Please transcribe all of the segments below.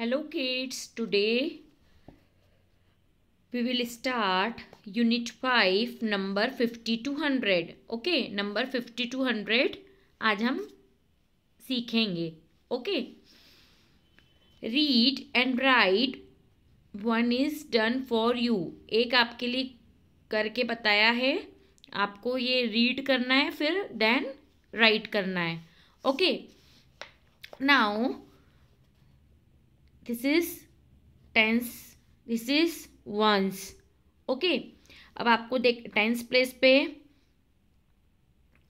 hello kids today we will start unit 5 number 5200 okay number 5200 आज हम सीखेंगे okay read and write one is done for you एक आपके लिए करके बताया है आपको ये रीड करना है फिर देन राइट करना है okay now this is tens this is ones okay अब आपको देख टेंस प्लेस पे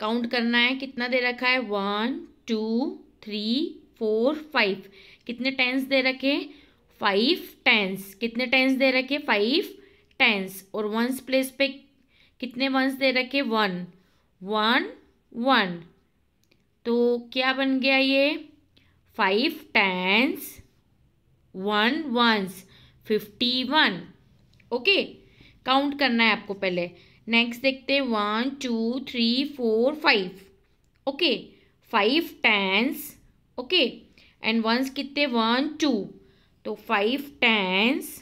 काउंट करना है कितना दे रखा है one two three four five कितने टेंस दे रखे फाइव टेंस कितने टेंस दे रखे फाइव टेंस और वंस प्लेस पे कितने वंस दे रखे वन वन वन तो क्या बन गया ये five tens one ones fifty one okay count करना है आपको पहले नेक्स्ट देखते हैं one two three four five okay five tens okay and ones कितने वन टू तो five tens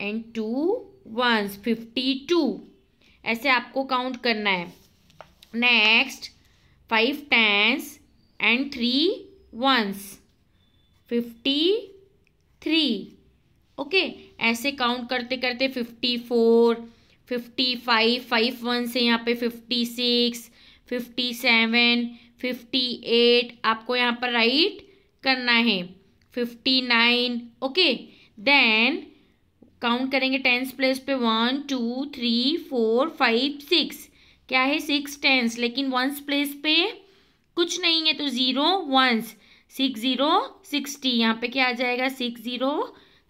and two ones fifty two ऐसे आपको काउंट करना है next five tens and three ones fifty three okay ऐसे count करते करते fifty four fifty five five one से यहाँ पे fifty six fifty seven fifty eight आपको यहाँ पर राइट करना है fifty nine okay then count करेंगे टेंस प्लेस पे one two three four five six क्या है सिक्स टेंस लेकिन वंस प्लेस पे कुछ नहीं है तो zero ones six zero sixty यहाँ पे क्या आ जाएगा six zero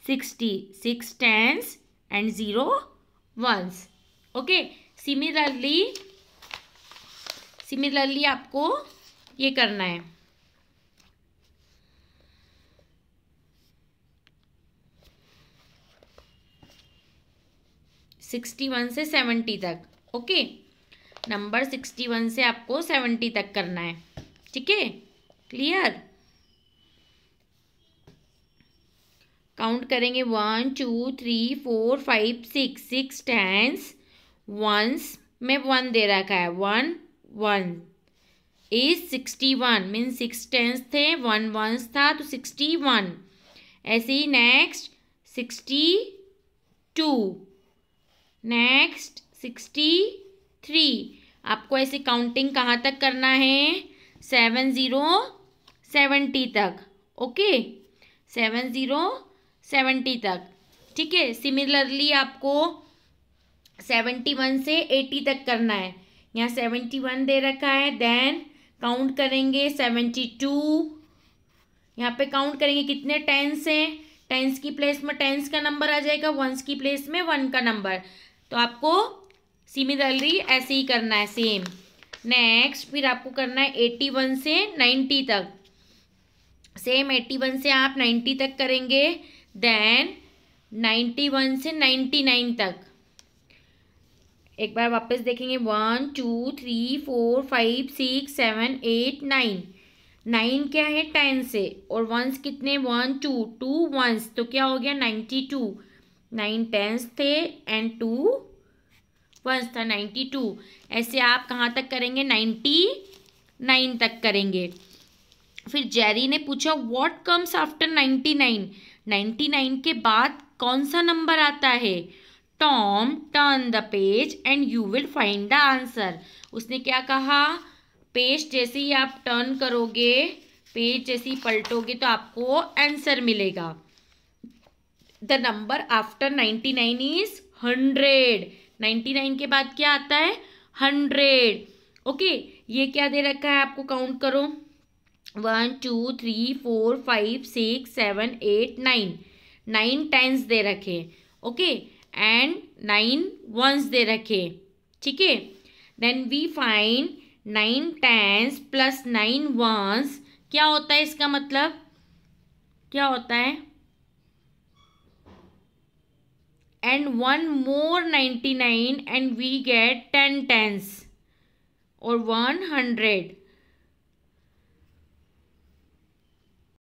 sixty six tens and zero ones okay similarly similarly आपको ये करना है सिक्सटी वन से सेवेंटी तक ओके नंबर सिक्सटी वन से आपको सेवेंटी तक करना है ठीक है क्लियर काउंट करेंगे one two three four five six six tens ones में वन दे रखा है one one is sixty one mean six tens थे वन वंस था तो सिक्सटी वन ऐसे ही next sixty two next sixty three आपको ऐसे काउंटिंग कहाँ तक करना है सेवन ज़ीरो सेवेंटी तक ओके सेवन ज़ीरो सेवेंटी तक ठीक है सिमिलरली आपको सेवेंटी वन से एटी तक करना है यहाँ सेवेंटी वन दे रखा है देन काउंट करेंगे सेवेंटी टू यहाँ पे काउंट करेंगे कितने टेंस हैं टेंस की प्लेस में टेंस का नंबर आ जाएगा वंस की प्लेस में वन का नंबर तो आपको सिमिलरली ऐसे ही करना है सेम नेक्स्ट फिर आपको करना है एट्टी वन से नाइन्टी तक सेम एट्टी वन से आप नाइन्टी तक करेंगे देन नाइन्टी वन से नाइन्टी नाइन तक एक बार वापस देखेंगे one two three four five six seven eight nine nine क्या है टेन से और वंस कितने वन टू टू वंस तो क्या हो गया नाइन्टी टू नाइन टेंस थे एंड टू वंस था नाइन्टी टू ऐसे आप कहाँ तक करेंगे नाइन्टी नाइन तक करेंगे फिर जेरी ने पूछा what comes after ninety nine ninety nine के बाद कौन सा नंबर आता है Tom turn the page and you will find the answer उसने क्या कहा पेज जैसे ही आप टर्न करोगे पेज जैसे ही पलटोगे तो आपको आंसर मिलेगा the number after ninety nine is hundred ninety nine के बाद क्या आता है हंड्रेड ओके okay, ये क्या दे रखा है आपको काउंट करो one two three four five six seven eight nine nine tens दे रखे ओके एंड नाइन वंस दे रखे ठीक है then we find nine tens plus nine ones क्या होता है इसका मतलब क्या होता है and one more ninety nine and we get ten tens और वन हंड्रेड